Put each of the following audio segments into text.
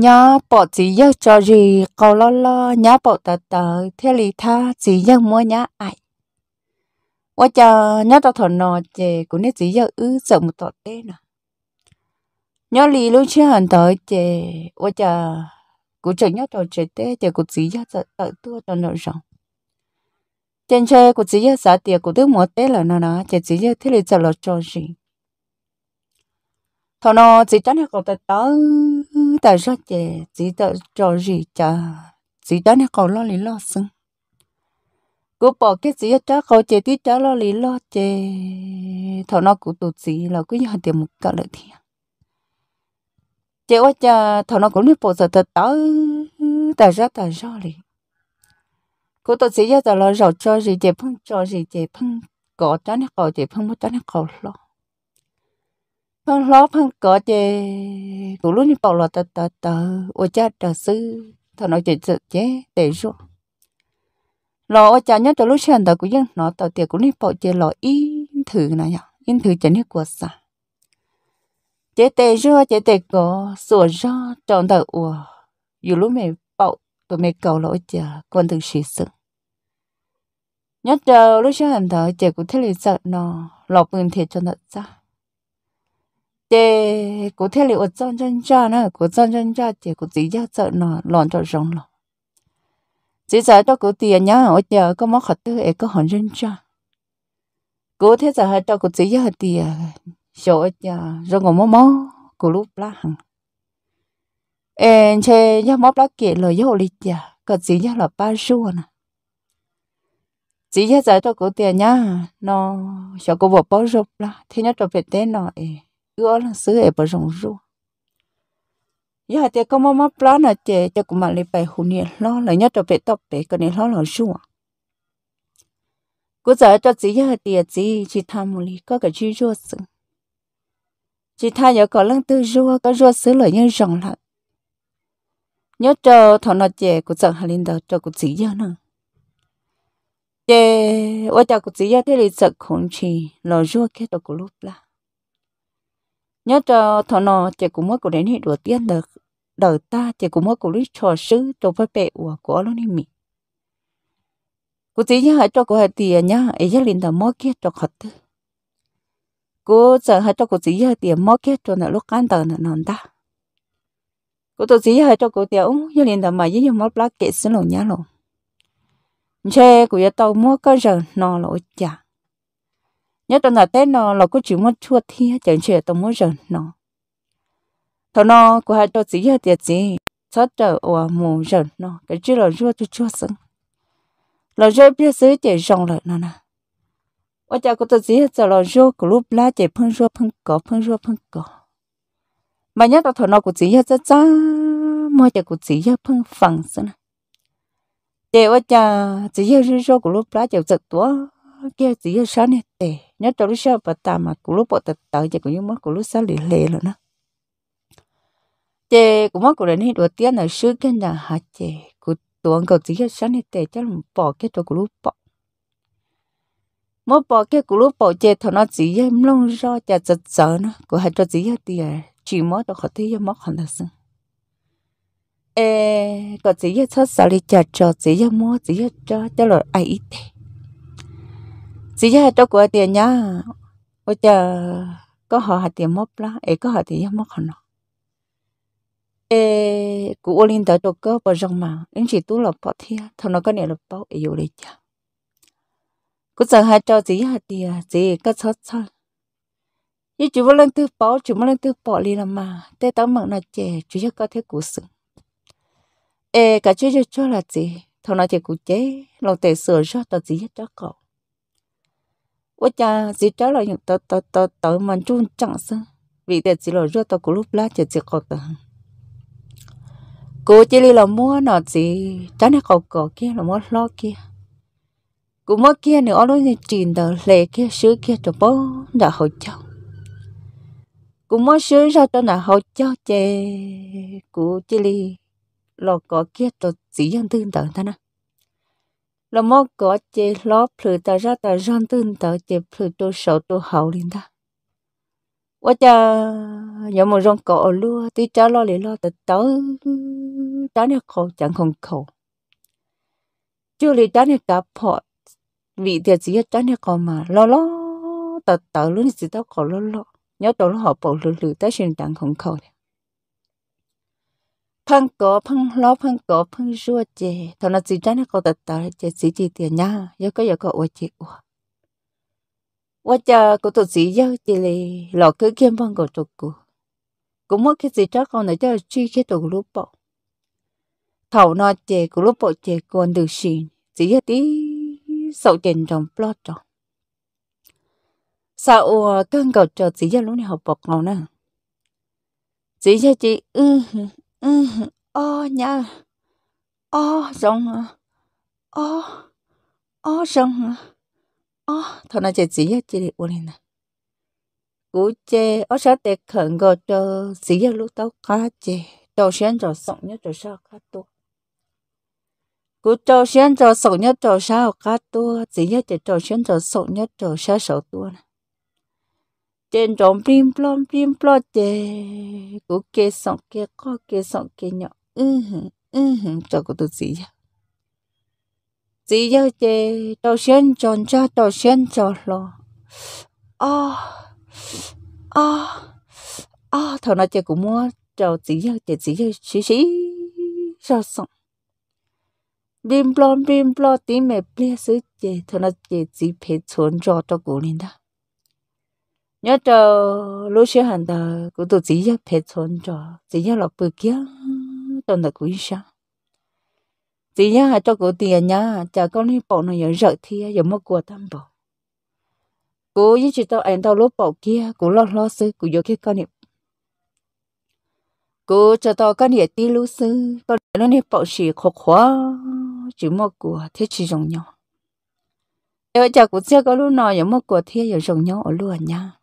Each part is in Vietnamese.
nhá bỏ chỉ yêu cho gì cầu lo lo nhá bỏ tờ tờ thế lì tha chỉ yêu mua nhá ai quá chờ nhá tao thở nọ chè cũng nên chỉ yêu ư sợ một tọt tê nè nhá lì luôn chưa hẳn tới chè quá chờ cũng chẳng nhá tao chè tê chè cũng chỉ yêu tờ tờ tua tao nọ rộng trên chơi của chỉ yêu xã tiệc của tướng mua tê là nó nó chè chỉ yêu thế lì sợ lo cho gì thằng nó chỉ tránh được cầu tờ tới ta rất dễ chỉ ta cho gì chả chỉ đó nè cầu lo lý lo sưng cô bỏ cái gì đó cầu chế tí đó lo lý lo chế thằng nó cũng tụt gì là cứ như hạt tiền một cả lợi thiệt chế quá cha thằng nó cũng như bỏ giờ thật tớ, ta ra ta ra lý cô tụt gì giờ lo rầu cho gì chế phăng cho gì chế phăng cỏ cho nè cầu chế phăng mất cho nè cầu lo phân ló phân có chê cũng lúc như bảo là tờ tờ tờ ô cha tờ sư thọ nói chuyện sự chế để rồi lò ô cha nhớ từ lúc xem tờ cũng nhớ, nó tao tiền cũng như bảo chê lò yên thử này nhở in thử chén hết của sa chế tê rồi chế tê có sủa ra trong đời ủa dù lúc mẹ bảo tụi mẹ cầu lỗi cha con thực sự sự nhớ từ lúc xem tờ chê cũng thấy là sợ nó lò bình thiệt cho nó ra thế có thể ở trong chân cha nữa có trong chân cha thì có gì giá sợ nó lòn cho rong lò chỉ sợ cho có tiền nhá ở nhà có mắc hạt tư ấy có hòn chân cha có thể giờ hai cho có gì giá tiền sợ giờ rồi ngồi mò mắm, có lúc lá hàng em chơi nhá móc lá kiện lời dấu lịch giờ có gì giá là ba xu nè chỉ giá giờ cho có tiền nhá nó sợ có bỏ bao rụp là thế nhá cho phải tên nói gỡ là xứ ấy bà rồng ru giờ thì có mắm plá là chị cho cũng mà lấy bài hồn nhiên lo là nhất cho bé tập bé cái này lo là ru cứ giờ cho chị giờ thì chị chỉ tham một lý có cái chữ ru xứ chị thay giờ có lăng tư ru có ru xứ là như rồng lại nhớ cho thằng nó chị cũng sợ hà linh đó cho cũng chị giờ nữa chị ở nhà cũng chị giờ thế là sợ khốn chi lo ru cái đó cũng lúc là nhớ cho thọ nọ chỉ cũng mới của đến hết đầu tiên được đời ta chỉ cũng mới của lý trò sứ cho phải bệ của của nó đi mì cô chỉ nhớ cho cô hai tiền nhá ấy gia linh là mỗi kia cho khát tư cô sợ hai cho cô chỉ nhớ tiền mỗi kia cho nó lúc can tờ nó nón ta cô tôi chỉ nhớ cho cô tiền ông gia linh là mà ấy nhau mỗi lá kệ xin lỗi nhá lỗi che của gia tàu mua cái giờ nó lỗi chả nhớ tuần là tết nó là cứ chỉ muốn chua thi chẳng chuyện tôi muốn rồi nó thôi nó của hai tôi chỉ là tiền gì sót trợ ở mù rồi nó cái chữ là chua chua chua sưng là chua biết xứ chỉ rong lại nó nè ở chợ của tôi chỉ giờ là chua của lúc lá chỉ phun chua phun cỏ phun chua phun cỏ mà nhớ là thôi nó của chỉ là rất cha mà chợ của chỉ là phun phẳng sưng chị ở chợ chỉ là chua của lúc lá chỉ rất tua kia chỉ là sáng này tệ nhớ tao lúc sau bà ta mà cũng lúc bộ tật tờ chỉ cũng như mất cũng lúc sau lì lì rồi nó chị cũng mất cũng đến đầu tiên là sư cái nhà hạt chị cũng tuồng cầu chỉ là sáng này tệ chắc là bỏ cái tôi cũng lúc bỏ mất bỏ cái cũng lúc bỏ chị thằng nó chỉ là lông ra chả chật chở nó cũng hay cho chỉ là tiền chỉ mất tao khỏi thấy mất hẳn là sao ê có chỉ là cho xả lì chả cho chỉ là mua chỉ là cho cho là ai ít chỉ ra cho của tiền nhá bây giờ có họ hạt tiền mốc lá ấy có họ tiền mốc hả nó ê cụ ô linh tới chỗ cơ bờ rong mà đến chỉ tú là bảo thia thằng nó có nè lọp bỏ ấy yêu đấy chả cụ giờ hai cho gì hạt tiền gì có sót sót ý chú muốn lên thứ bảo chú muốn lên thứ bảo đi làm mà tê tao mặn là trẻ chú chắc có thể cụ sự ê cả chú cho cho là gì thằng nó chỉ cụ chế lòng tệ sửa cho tao gì hết cho cậu 我家只找了用到到到到门中长生，vì thế chỉ là rửa tao cũng lúc lá chỉ chỉ có tao. Cô chỉ là mua nó chỉ chẳng là cậu cậu kia là mua lo kia. Cô mua kia nữa nó như trình tờ lệ kia sứ kia cho bố là hậu cháu. Cô mua sứ ra cho là hậu cháu chè. Cô chỉ là lo cậu kia cho chỉ dân tương tự thôi nè là mô có chế lo phử ta ra ta rong tương tờ chế phử tu sầu tu hậu lên ta quá cha nhớ một rong cỏ lúa tí cha lo lì lo tờ tớ ta nè khổ chẳng không khổ chưa lì ta nè cả phọ vì chỉ gì ta nè còn mà lo lo tờ tớ luôn chỉ tao khổ lo lo nhớ tao nó họ bỏ lử lử ta xin chẳng không khổ này phân cổ phân lo phân cổ phân rua chè thằng nó chỉ cho nó có tật tật chè chỉ chỉ tiền nha giờ có giờ có ủa chị ủa ủa chờ cô tụt gì giờ chị lì lọ cứ kiếm phân cổ tụt cô cũng mất cái gì cho còn nữa cho chi cái tụt lúc bộ thầu nó chè cô lúc bộ chè còn được xin chỉ giờ tí sầu tiền trong plot trong sao cơn cầu chờ chỉ giờ lúc này học bọc ngầu nè chỉ giờ chị ư Ừ, o nha. O rồng. O. O rồng. O. Thôi nó chạy chỉ á, chỉ để uống nè. Cú chê, o sẽ để khẩn gò cho chỉ á lúc tao khá chê. Đầu xuyên rồi sống nhớ rồi sao khá tu. Cú trâu xuyên rồi sống nhớ rồi sao khá tu. Chỉ á chỉ trâu xuyên rồi sống nhớ rồi sao sầu tu nè trên trộm plim plom plim plo chê của kê sọn kê có kê sọn kê nhọ, ừ hừ ừ hừ cho cô tôi gì vậy gì vậy chê tao xuyên tròn cho tao xuyên cho lo à à à thằng nào chê cũng mua trầu gì vậy chê gì vậy xí xí sao sọn plim plom plim plo tí mẹ plea sứ chê thằng nào chê gì phải trốn cho tao cố lên đó nhớ cho ờ, lúc xưa hàng tờ cũng tôi chỉ giáp phải thốn cho chỉ giáp lọc bự kia trong là quý sao chỉ nhá hai cho cổ tiền nhá chả con đi bộ nó giờ rợ thì giờ mất của tam bộ cố với chị tao anh tao lúc bộ kia cố lo lo sư cố vô cái con niệm cố cho tao con niệm tí lúc sư con nó niệm bộ chỉ khó khó chỉ mất của thế chỉ rồng nhau em chả cũng chưa có lúc nào giờ mất của thế giờ rồng nhau ở luôn nhá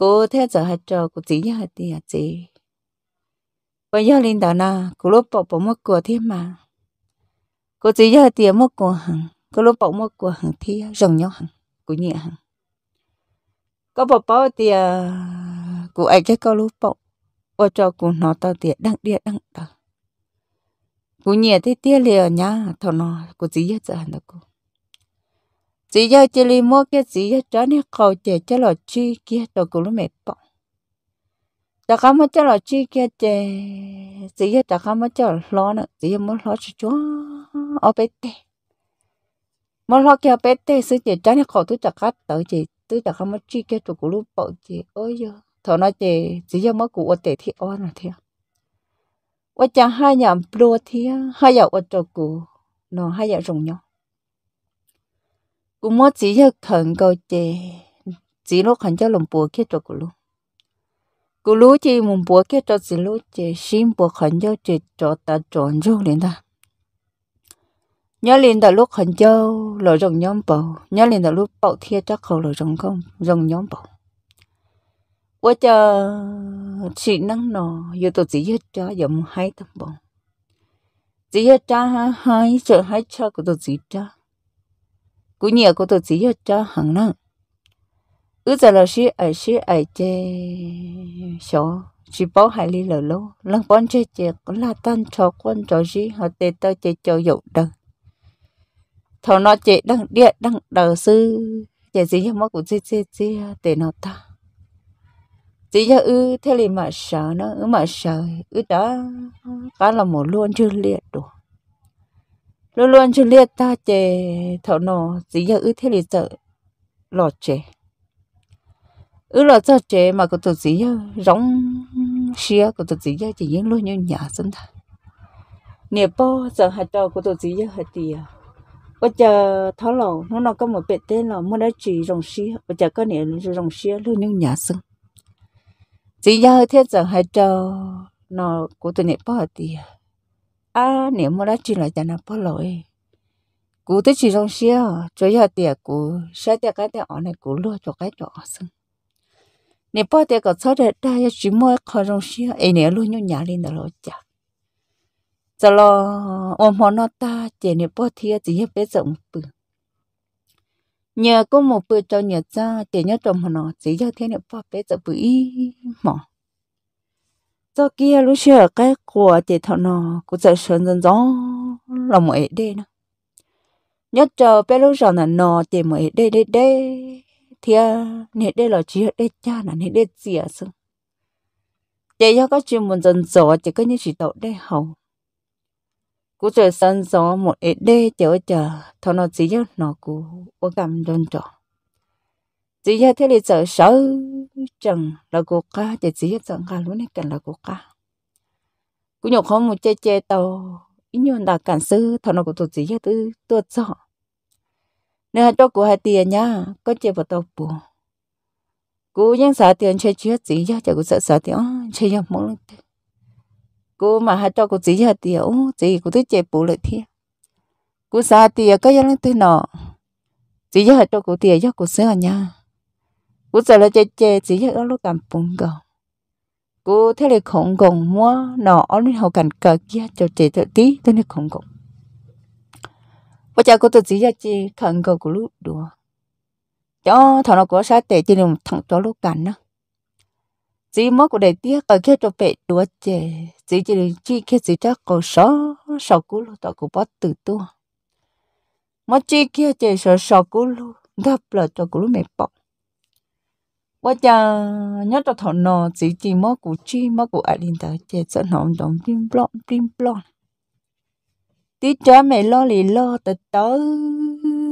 cô thế giờ hạt trò cô chỉ nhớ hạt tiền hạt gì bây giờ lên đó na cô lúc bỏ bỏ mất cô thế mà cô chỉ nhớ hạt tiền mất của hằng cô lúc bỏ mất cô hằng thì rồng nhau hằng cô nhẹ hằng có bỏ bỏ thì ờ, cô ấy cái câu lúc bỏ ô cho cô nó tao tiền đăng địa đăng tao cô nhẹ thế tiếc liền nhá thọ nó cô chỉ nhớ giờ hằng đó cô chỉ giờ chỉ li mua cái chỉ giờ cho nên cầu chỉ cho lọ chi kia đồ cũng lúc mệt bỏ đã không mất cho lọ chi kia chỉ chỉ giờ đã khám mà cho lo nữa chỉ giờ muốn lo cho chúa ở bên tê muốn lo kia bên tê sự chỉ cho nên cầu tôi đã cắt tới chỉ tôi đã không mất chi kia đồ cũng lúc bỏ chỉ ôi giờ thôi nói chỉ chỉ giờ mới cụ ở tê thì on là thế ở chẳng hai nhà plua thì hai nhà ở chỗ cụ nó hai nhà rồng nhau cũng mất chỉ cho thần câu chè chỉ lúc khẩn cho lòng bùa kia cho cô luôn cô lú chỉ muốn bùa kia cho chỉ lú chè xin bùa khẩn cho chè cho ta chọn cho liền ta nhớ liền ta lúc khẩn cho lỡ rồng nhóm bầu nhớ liền ta lúc bầu thiệt chắc khẩu lỡ rồng không rồng nhóm bầu quá chờ chỉ năng nọ giờ tôi chỉ hết cho giờ muốn hai tầm bông chỉ hết cha hai sợ hai cha của tôi chỉ cha cú nhiều cô tôi chỉ cho hàng năm ứ giờ là xí ở xí ở chê số chỉ bảo hai ly lẩu lô lần bọn chê chê có là tan cho quân cho gì họ tê tơ chê cho dụ đờ thọ nó chê đăng địa đăng đờ sư chê gì mà cũng chê chê chê tê nó ta chỉ cho ư thế thì mà sợ nó ư mà sợ ư đó cả là một luôn chưa liệt được luôn luôn chú liệt ta chè thảo nọ dĩ giờ ư thế lì sợ lọt chè ư lọt sợ chè mà có tổ dĩ giờ rong xia có tổ dĩ giờ chỉ những luôn như nhà dân ta nè po giờ hạt trò của tổ dĩ giờ hạt tiề bây giờ thảo lầu nó nó có một bệ tên là mua đã chỉ rong xia bây giờ có nè rong xia luôn như nhà dân dĩ giờ thế giờ hạt trò nó của tổ nè po hạt tiề à nếu mà đã chỉ lại cho nó bỏ lỗi cú tới chỉ trong xe cho giờ tiệc cú xe tiệc cái tiệc này cú luôn cho cái chỗ xong nếu bỏ tiệc có sao để ta chỉ mua khó trong xe ấy nếu luôn nhung nhà lên đó rồi chả giờ lo ôm họ nó ta chỉ nếu bỏ tiệc chỉ hết bé rộng bự nhờ có một bữa cho nhờ ra chỉ nhớ trong họ nó chỉ giờ thế nếu bỏ bé rộng bự mỏ cho kia lúc xưa cái của thì thọ nó cũng sẽ sơn dần gió là mỗi đê nó nhất chờ bé lúc giờ là nó thì mỗi đê đê đê thì à, nè đê là chỉ đê cha là nè đê dìa xuống à để cho các chuyện muốn dần gió chỉ có như chỉ đậu đê hầu cũng sẽ sơn gió một đê chờ chờ thọ nó chỉ cho nó cũng cảm dần trọ chỉ giờ thế này sợ sợ chẳng là cô ca để chỉ giờ sợ ngà luôn này cần là cô ca cứ nhậu không một chê chê tàu ít nhiều đã cảnh sư thằng nào cũng tụt chỉ giờ tư tuột sợ nên cho cô hai tiền nhá có chơi vào tàu bù cú nhang sợ tiền chơi chơi chỉ giờ chả cú sợ sợ tiền chơi giờ mỗi lần cú mà hai cho cú chỉ giờ tiền chỉ cô thích chơi bù lại thiệt cô sợ tiền có giờ lần tư nọ chỉ giờ cho cô tiền cho cô sợ nha cú giờ là chơi chơi chỉ là lúc tầm bùng gò cú thế là khổng gồng mua nọ nên hậu cảnh cờ kia cho chị tự tí tên là khổng gồng bây giờ cô tự chỉ là chị khẩn cầu của lúc đùa cho thằng nó có sát tệ chỉ thằng cho lúc cảnh đó chỉ mất của đại tiếc ở kia cho bệ đùa chè chỉ chỉ chỉ kia chỉ chắc cầu sọ sọ cú lúc tao cú bắt từ tua mất chỉ kia chè sọ sọ cú lúc gặp là cho cú lúc mệt bọc 我家 nhớ cho thằng nó chỉ chỉ mất cụ chi mất cụ ở linh tới chết sợ nó đóng tim blon tim blon tí cha mẹ lo lì lo tới tới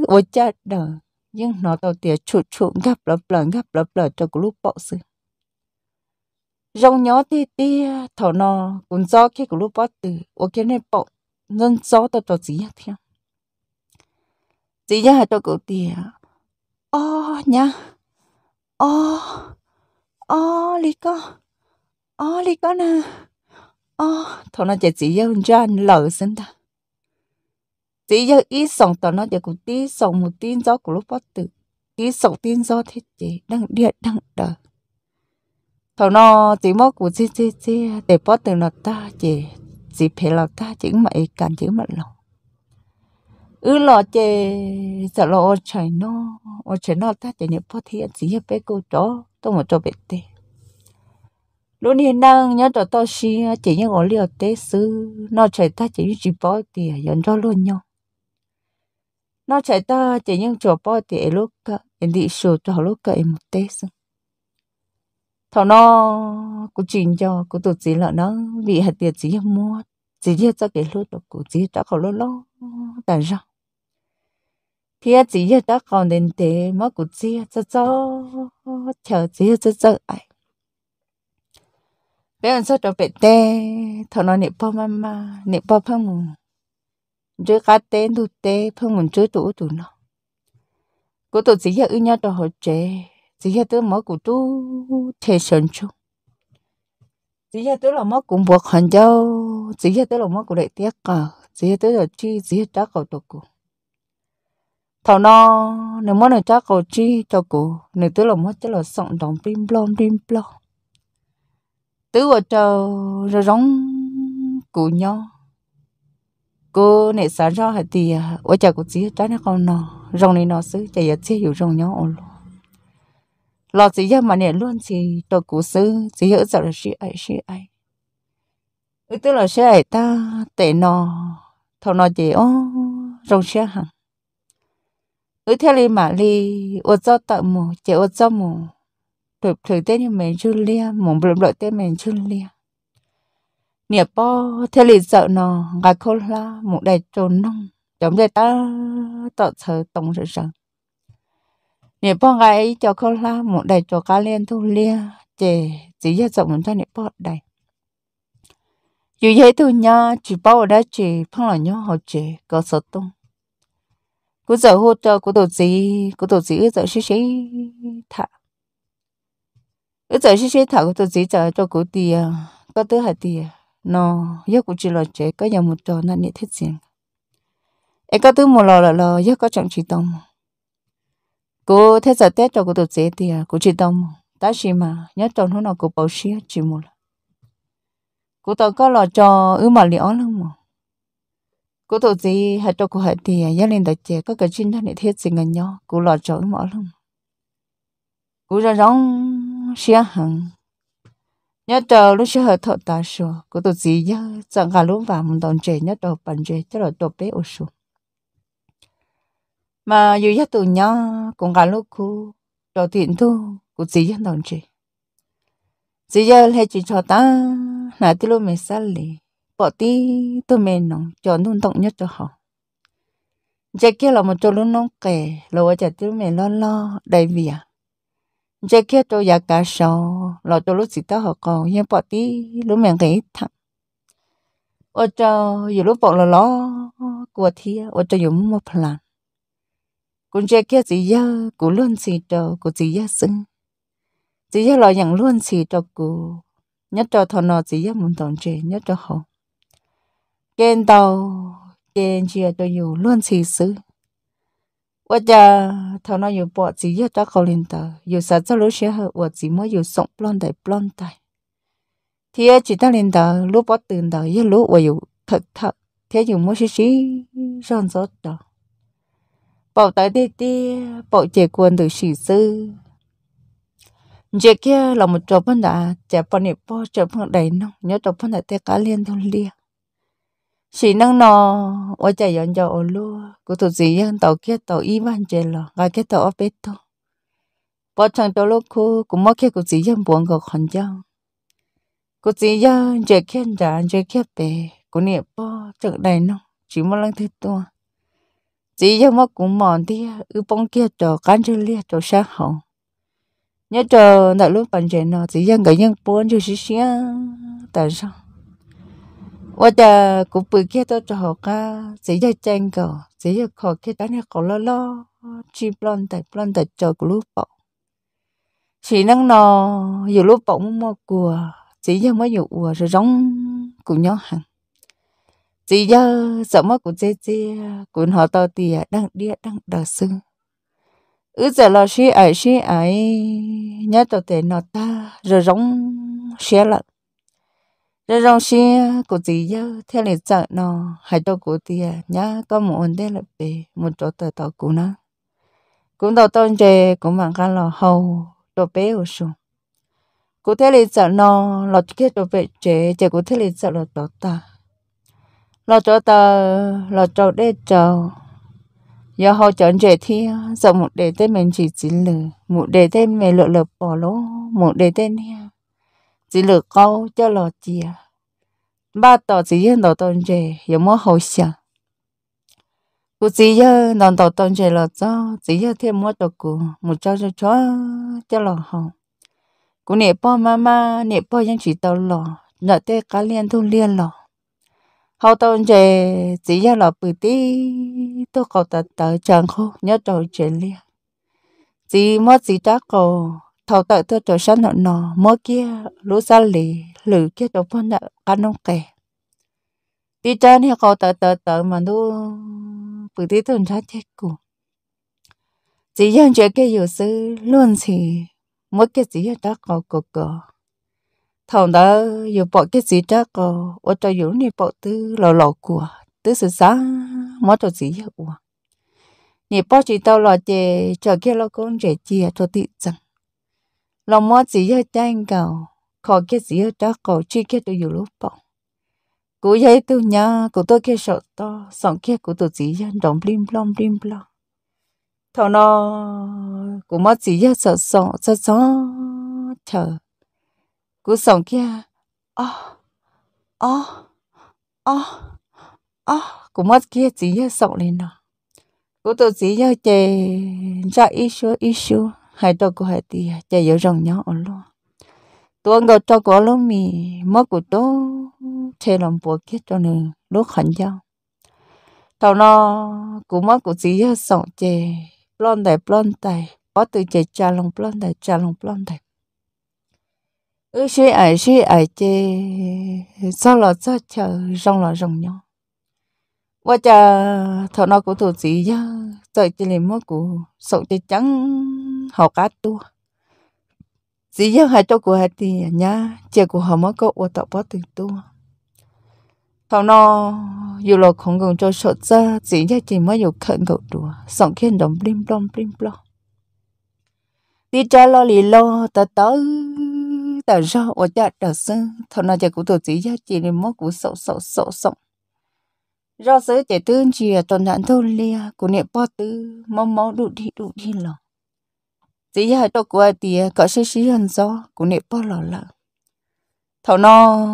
ôi cha đờ nhưng nó tao tiệt chuột chuột gấp lợp lợp gấp lợp lợp cho cụ lúc bỏ sự rong nhỏ thì tí thằng nó cũng do cái cụ lúc bỏ từ ô cái này bỏ nên do tao tao chỉ theo chỉ ra tao cụ tiệt ô nhá 어, 어, 리꺼, 어, nè, 어, thôi nó chỉ chỉ yêu ra lỡ sinh ta. Chỉ yêu ít sống tao nó chỉ cũng tí sống một tin gió của lúc bắt tự, tí sống tin gió thế chế, đang điện, đang đợi thầu nó chỉ mất của chi chi chi để bó từ nó ta chỉ chỉ phải là ta chỉ mà ý cảm chỉ mà lòng ư lo chè sợ lọ trời nó ở trời nó ta chè nhập phát hiện gì hết bé cô chó tôi mà cho bé tê lúc này năng nhớ cho tôi xí chỉ nhớ ngồi liều tế sư nó chạy ta chỉ chỉ bỏ tì dẫn cho luôn nhau nó chạy ta chỉ nhớ chỗ bỏ tì lúc cả em đi sửa cho lúc cả em một tế sư thằng nó cũng chỉnh cho cũng tự gì là nó bị hạt tiền gì mua chỉ biết cho cái lúc đó cũng chỉ cho khổ lỗ lỗ tại sao thì chỉ là đã còn đến thế mà cũng chỉ cho cho chờ chỉ cho cho ai bây giờ cho bé tê thằng nó nẹp bao mama nẹp bao phong ngủ chứ cá tê đủ tê phong ngủ chứ đủ đủ nó cô tổ chỉ là ưu nhau đó học chơi, chỉ là tôi mở cũng đủ thể sân chung chỉ là tôi là mất cũng buộc hàng dâu chỉ là tôi là mất cũng đại tiếc cả chỉ là tôi là chi chỉ là đã cầu tổ của thầu nó nếu mà nó chắc có chi cho cô nếu tứ là mất chắc là sống đồng pin blom pin blom tứ ở chờ rồi rong cụ nho cô nè xả ra hay thì ở à? chợ của chị trái nó còn nó rong này nó xứ chạy giờ chị hiểu rong nhau ổn luôn lo chị ra mà nè luôn thì cho cụ xứ chỉ hiểu rằng là chị ấy chị ấy ừ tức là chị ấy ta tệ nó thầu nó chị ó rong xe hàng ở theo li mà li ở cho tạo mù chế ở cho mù thử thử tên như mình chưa lia mù bụng đội tên mình chưa lia nè po theo li sợ nó gà khô la mù đầy trốn nông chống để ta tạo sợ tổng sự sợ nè po gà cho khô la mù đầy cho cá liên thu lia chế chỉ cho rộng cho nè po đầy dù vậy thôi nha chỉ bao đã chỉ phong là nhau họ chỉ có sợ tung cú giờ hô cho cú tổ gì cú tổ gì giờ xí xí thả giờ xí xí thả cú tổ gì giờ cho cú tiền có thứ hai tiền nó giờ cú chỉ lo chế có nhà một trò năn nhẹ thiết tiền, em có thứ một lò là lò giờ có trọng chỉ đông, cú thế giờ tết cho cú tổ gì tiền cú chỉ đông, ta xí mà nhớ tròn hôm nào cú bảo xí chỉ một cú tao có lò cho ứ mà liễu lắm mà cô tổ gì hạt cho cô hạt thì gia đình đại trẻ có cái chuyện đó thiết gì ngành nhau cô lo chỗ mỏ lắm cô ra rong xia hằng nhớ chờ lúc xia hạt thọ ta số cô tổ gì nhớ chẳng cả lúc vào mình đồng trẻ nhớ đồ bàn trẻ cho là tổ bé ô số mà dù gia tụ nhớ cũng cả lúc cô đầu tiền thu cô gì nhớ đồng trẻ chỉ giờ hay chỉ cho ta là tiêu mình xa lì bỏ tí tôi mình nó cho luôn tổng nhất cho họ giờ kia là một chỗ luôn nó kể là vợ chồng tôi mình lo lo đầy vì à giờ kia tôi giả cả sò là tôi lúc chỉ tao họ còn nhưng bỏ tí lúc mình nghĩ thẳng ở cho dù lúc bỏ là lo của thi ở cho dùng một plan cũng giờ kia gì giờ cũng luôn gì cho cũng gì giờ xứng chỉ là lo nhận luôn chỉ cho cô nhất cho thọ nó chỉ là muốn tổng chế nhất cho họ luôn nó 见到见住都有乱起事。我家头那有脖子一打口令的，有啥子路线后我怎么有送不乱的不乱的。thế chỉ ta lên đó lúc bắt tiền đó 一路我有 thật thật thế dùng mua xí xí rong rốt đó bảo tới đi đi bảo chế quân từ sĩ sư chế kia là một chỗ phân đã chạy phân này bao chế phân đầy nông nhớ chỗ phân đã thế cá liên thông liền chỉ năng nọ ở chạy yon cho ổ lu cô thuộc gì yên tàu kia tàu y văn chơi lò gà kia tàu ở bếp to bỏ chẳng tàu lúc cô cũng mất kia cô gì yên buồn gò khẩn trương cô gì yên chơi kia đàn chơi kia bè cô niệm bỏ chẳng đầy nó chỉ một lần thứ to chỉ yên mất cũng mòn đi ư bông kia cho cán chơi lia cho sát hồng, nhớ cho đại lúc bàn chơi nó chỉ yên cái yên buồn chơi xí xí tại sao 我的古本 kia đó cho họ cả chỉ là chân cơ chỉ là khó đó là khó lo lo chỉ blon tại blon tại cho của lúc chỉ năng nó dù lúc bỏ mua mua của chỉ giờ mới dù ủa rồi giống của nhau hàng chỉ giờ sợ mất của chế chế của họ to tìa đang đĩa đang đờ sưng ứ giờ là xí ấy xí ấy nhớ tao thể nó ta rồi giống xe lợn rồi rong xí cụ gì nhớ thế là sợ nó hay đâu cụ tia nhá có một vấn là về một chỗ tờ tàu cụ nó cũng đầu tôn về cũng bằng cái lò hầu đồ bé ở xuống cụ thế là sợ nó lọt cái đồ bé chế chế cụ thế là sợ lọt đó ta lọt chỗ tờ lọt chỗ để chờ giờ họ chọn về thì giờ một đề tên mình chỉ chỉ lử một đề tên mình lựa lựa bỏ lỗ một đề tên chỉ lựa câu cho lò chìa ba tỏ chỉ yên đầu tôn trẻ 有么好想 cô chỉ giờ đòn đồ tôn trẻ là cho chỉ giờ thêm mua đồ cụ một cho cho cho cho lò hồng cô nè po mama nè chỉ đồ lò nợ tê cá liên thu liên lò hậu tôn trẻ chỉ giờ là bự tí tôi cầu tật tờ chẳng khô nhớ trầu chuyện liền chỉ mua chỉ trắc cầu thầu tự tôi trở sân nó nó mỗi kia lũ xa lì lử kia đồ phân đã ăn nông kề đi chơi thì cầu tự tự tự mà nó bự tí tuần ra chết cụ chỉ dân chuyện cái yếu sư luôn thì mỗi cái gì đó có có có thầu đó yếu bỏ cái gì đó có ở cho yếu này bỏ tư lò lò của tư sự sáng mỗi chỗ gì yếu 你不知道了的，这个老公在家做地震。lòng mơ chỉ yêu tranh cầu khó cái chỉ yêu trắc cầu chi cái tôi yêu lúc bỏ. cú dây tôi nhá cú tôi kia sợ to sợ kia cú tôi chỉ yêu rộng blim lom blim lom thọ nó cú mơ chỉ yêu sợ sợ sợ sợ chờ cú sợ kia à à à à cú mơ kia chỉ yêu sợ lên nó cú tôi chỉ yêu chè ra ít số ít số hai cho cô hai thì chạy dở rồng nhỏ ở luôn tôi ngồi cho cô lúc mì mất của tôi chơi làm bộ kia cho nên lúc hẳn nhau tao nó cũng mất của gì sống chè lon đầy lon đầy bỏ từ chè cha lòng lon đầy cha lòng lon đầy ư suy ai suy ai chè sao là sao chờ rong là rong nhau và cha thằng nó cũng thuộc gì nhá rồi chỉ lấy mất của sống chè trắng họ cá tu dĩ nhiên hai cho cô hai thì nhá chị cô họ mới có ô tô bắt tiền tu thằng nó dù là không còn cho sợ ra dĩ nhiên chỉ mới dù khẩn cầu đùa sống khiến đồng blim blom blim blom đi cho lo lì lo tớ tớ tớ ra ô cha tớ sơn thằng nó chị cô tổ chỉ giờ chỉ nên mới cũng sợ sợ sợ sợ do sớ trẻ tương chia tuần hạn thôn lia của nệ po tư mong máu đủ đi đủ đi lòng chỉ giờ tôi qua thì có sẽ xí hơn gió cũng nẹp bao lọ lợ thầu nó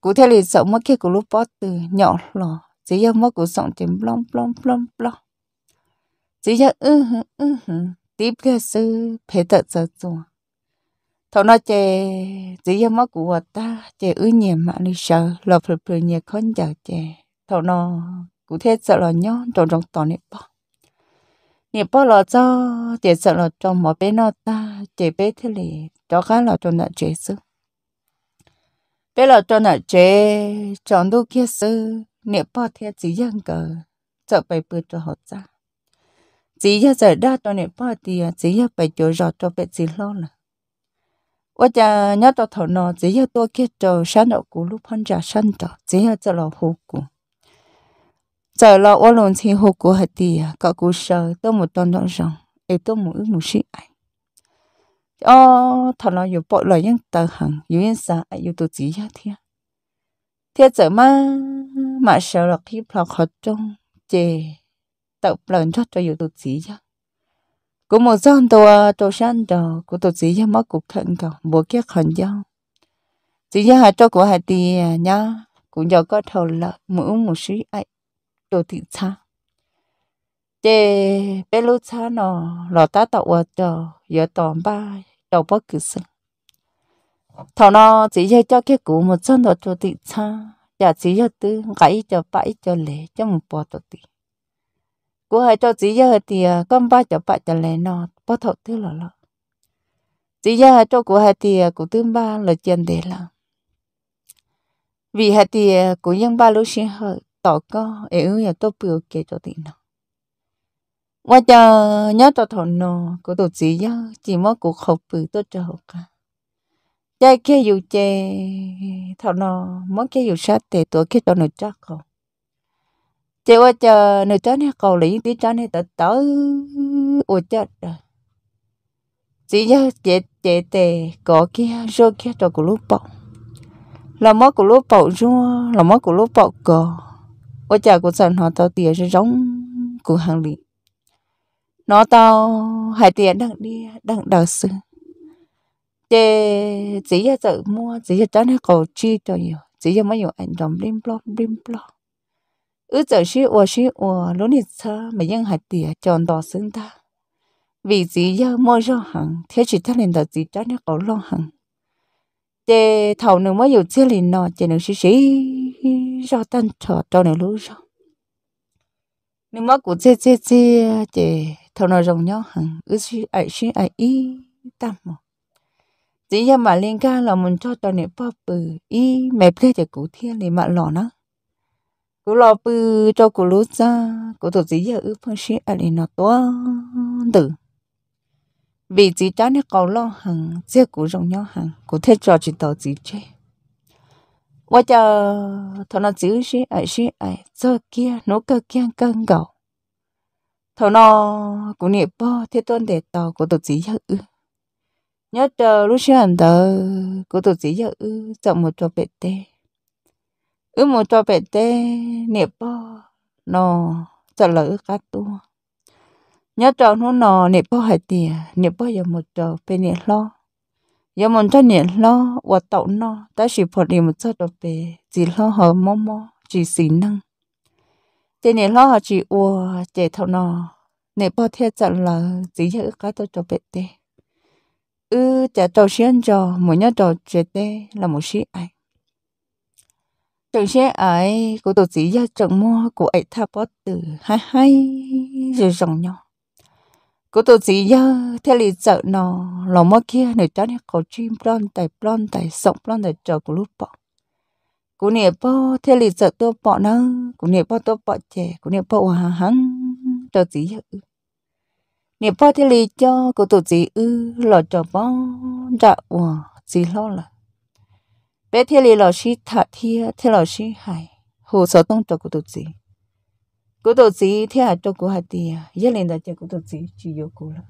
cụ thể là sống mất kia của lúc bó từ nhỏ lọ chỉ giờ mất của sống trên blong blong blong blong chỉ giờ ư hử ư hử tiếp kia sư phê tật giờ chùa thảo nó chè chỉ giờ mất của ta chè ư nhẹ mà đi sợ lọ phật phật nhẹ con giờ chè thảo nó cụ thể sợ lọ nhó trong trong tòa nẹp bao 你不老早，这次老早没被那打，这被他哩，早干老早那结束，被老早那结，长都结束，你不天只样个，这被不着好渣，只要在那到你不的，只要被就绕着被只老了。我家伢到头呢，只要多给着山老咕噜碰着山着，只要这老虎咕。sợ lo ô lộn thì hồ của hạt tì có cú sợ tôi một tuần đoạn rồng để tôi một ước một sĩ ảnh ô thọ nó dù bộ lời những tờ hàng, yêu yên sa, ai dù tổ chí ya thiên thiên giờ mà mà sợ là khi phải hợp trong chè tập lần cho cho yêu tổ chỉ ya của một dân tòa tổ sản đồ của tổ chỉ ya mất cuộc thận cầu bùa cái khẩn giao chỉ ya hạt cho của hạt tì nhá cũng giờ có thầu là mỗi một sĩ ảnh đồ thị cha để bé lô cha nó lọ ta tạo ở đó giờ tóm ba đầu bó cứ sinh thọ nó chỉ cho cho cái cũ một chân đồ đồ thị cha giờ chỉ cho tư gãy cho bãi cho lệ cho một bó đồ thị cô hai cho chỉ giờ thì à, con ba cho bãi cho lệ nó bó thọ tư lọ lọ chỉ giờ cho cô hai thì cô tư ba là chân để là vì hai thì à, cô nhân ba lô sinh hợp tao có yếu nhà tôi biểu kể cho tiền nó. và chờ nhớ tao thọ nó có tổ chỉ nhớ chỉ mất cuộc học bự tôi cho học cả chạy kia dù chê thọ nó mất kia dù sát tệ tôi kia cho nửa chắc không chơi qua chờ nửa chắc này cầu lý tí chắc này tới tớ ô chết rồi chỉ nhớ chạy chế tệ có kia rồi kia cho của lúc bọc là mất của lúc bọc rồi là mất của lúc bọc cờ 我家 của sản họ tao tiền sẽ giống của hàng lì nó tao hai tiền đang đi đang đào sư để chỉ là tự mua chỉ là cho nó cầu chi cho nhiều chỉ là mấy nhiều ảnh đồng blim blog blim blog ứ giờ xí ủa xí ủa lúc này xa mà dân hạt tiền tròn đỏ xứng ta vì chỉ là mua rau hàng thế chỉ thằng lên chỉ cho nó cầu lo hàng để thầu nữa mới nhiều chia liền nọ chỉ nữa xí xí ra tan cho trò này lú ra nếu mà cũng chê chê chê chê thầu nào rồng nhau hằng ư suy ai suy ai ý tâm mà chỉ ra mà liên ca là mình cho tao nè bao bự ý mẹp lên cho cụ thiên để mà lò nó cụ lò bự cho cụ lú ra cụ tổ chỉ ra ư phân suy ai để nó to tử vì chỉ cho nó cầu lo hằng chê cụ rồng nhau hằng cụ thế trò chỉ tao chỉ chơi 我就头脑只是爱是爱做 kia nó cơ kia cân gạo 头 nó cũng nè bỏ thế tuần để tàu của tổ chỉ giấc nhớ chờ lúc xưa anh tờ của tổ chỉ giấc chọn một trò bệt tê ư một trò bệt tê nè bỏ nó trả lời cá tu nhớ chờ nó nè bỏ hai tiền nè bỏ giờ một trò bên nè lo giờ mình cho nhện lo và tẩu nó ta chỉ phải đi một chút về chỉ lo hở mò mò chỉ xí năng chỉ nhện lo họ chỉ ua chỉ thâu nó nè bao thế trận là chỉ giờ cái tôi cho bé tê Ừ, chả trâu xuyên cho mỗi nhát trâu chế tê là một sĩ ai trường xe ấy của tổ chỉ giờ trường mua của ấy tha bớt từ hai hai rồi dòng nhau ก็ตัวสีเยอะเท่าไเจเนาะเรามื่อกี้ในจานี่ยเขาชิมปล้อนแต่ปล้อนแต่ส่งปล้อนแต่จอกลู้ปอกูเนี่ยปอเท่าไเจอตัวปอเนาะกูเนี่ยปอตัวปอเจกูเนี่ยปอว่าหังตัวสีเยอะเนี่ยปอเท่าไจอกูตัวสีเออหล่อจอปอจะว่าสีหล่อละเป็ดเท่าไรหล่อชีถัดเทียเท่าไรชีหายหูสอต้องจอกูตัวสี chỉ thiên có tiền cho cho cho mềm mềm. thảo thảo kia tan tới 古豆子天下照顾下地啊，一年到只古豆子就要顾了。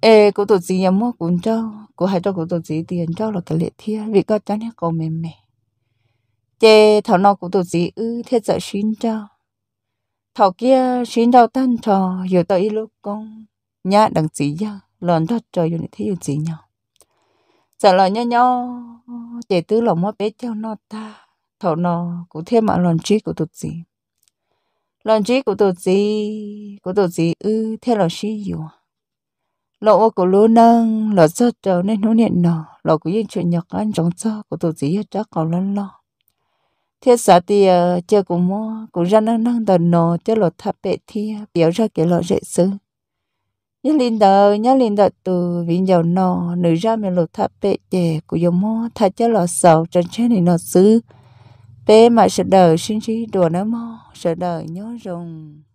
诶，古豆子也莫管着，古还照古豆子地人照了个裂天，为个真天够妹妹。这头脑古豆子呃，天在寻找，头 kia 寻找单 trò，有到一路工，nhà đằng 子呀，lần đó trời 有你 thấy 有 gì nhau. Giờ là nhau nhau, để tứ lòng mất bé cho nó ta, thảo nó cũng thêm mà lần trí của tụt gì lần trước của tổ gì của tổ gì ư ừ, theo là suy yếu lộ của lô nâng lộ cho trở nên nó niệm nọ lộ của yên chuyện nhật anh chống cho của tổ gì chắc còn lớn lo thế xã thì chơi cũng mua cũng ra năng năng đần nọ cho lộ tháp bệ thi biểu ra cái lộ dễ xứ nhớ linh đờ nhớ linh đờ từ vì giàu nọ nữ ra mình lộ tháp bệ trẻ của dòng mua thay cho lộ sầu trên trên này nọ xứ tế mà sợ đời sinh chi đùa nó mò sợ đời nhớ rùng